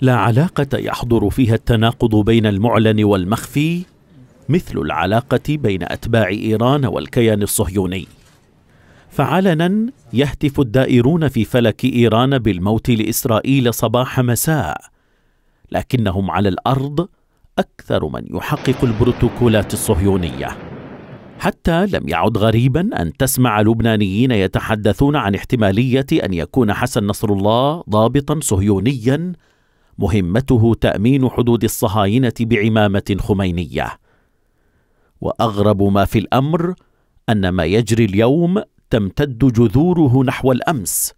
لا علاقة يحضر فيها التناقض بين المعلن والمخفي مثل العلاقة بين أتباع إيران والكيان الصهيوني. فعلنا يهتف الدائرون في فلك إيران بالموت لإسرائيل صباح مساء، لكنهم على الأرض أكثر من يحقق البروتوكولات الصهيونية. حتى لم يعد غريبا أن تسمع لبنانيين يتحدثون عن احتمالية أن يكون حسن نصر الله ضابطا صهيونيا مهمته تامين حدود الصهاينه بعمامه خمينيه واغرب ما في الامر ان ما يجري اليوم تمتد جذوره نحو الامس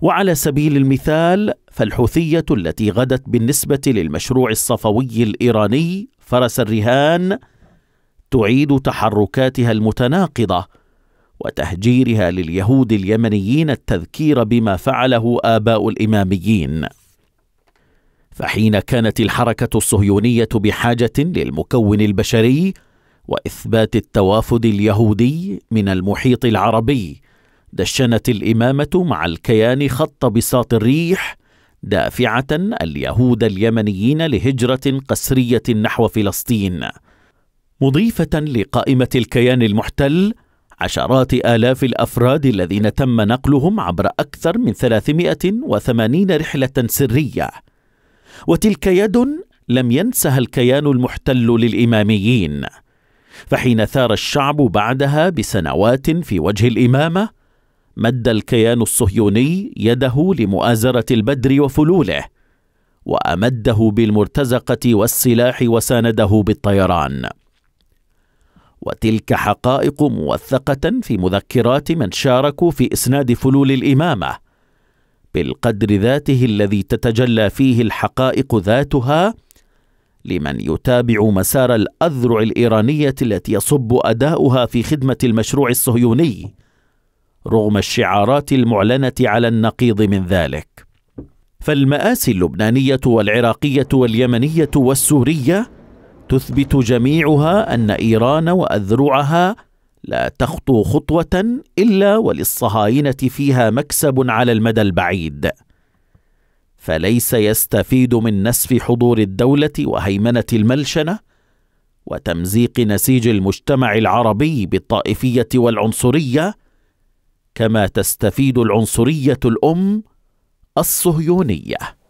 وعلى سبيل المثال فالحوثيه التي غدت بالنسبه للمشروع الصفوي الايراني فرس الرهان تعيد تحركاتها المتناقضه وتهجيرها لليهود اليمنيين التذكير بما فعله اباء الاماميين فحين كانت الحركه الصهيونيه بحاجه للمكون البشري واثبات التوافد اليهودي من المحيط العربي دشنت الامامه مع الكيان خط بساط الريح دافعه اليهود اليمنيين لهجره قسريه نحو فلسطين مضيفه لقائمه الكيان المحتل عشرات آلاف الأفراد الذين تم نقلهم عبر أكثر من 380 رحلة سرية وتلك يد لم ينسها الكيان المحتل للاماميين فحين ثار الشعب بعدها بسنوات في وجه الامامه مد الكيان الصهيوني يده لمؤازره البدر وفلوله وامده بالمرتزقه والسلاح وسانده بالطيران وتلك حقائق موثقه في مذكرات من شاركوا في اسناد فلول الامامه بالقدر ذاته الذي تتجلى فيه الحقائق ذاتها لمن يتابع مسار الاذرع الايرانيه التي يصب اداؤها في خدمه المشروع الصهيوني رغم الشعارات المعلنه على النقيض من ذلك فالماسي اللبنانيه والعراقيه واليمنيه والسوريه تثبت جميعها ان ايران واذرعها لا تخطو خطوه الا وللصهاينه فيها مكسب على المدى البعيد فليس يستفيد من نسف حضور الدوله وهيمنه الملشنه وتمزيق نسيج المجتمع العربي بالطائفيه والعنصريه كما تستفيد العنصريه الام الصهيونيه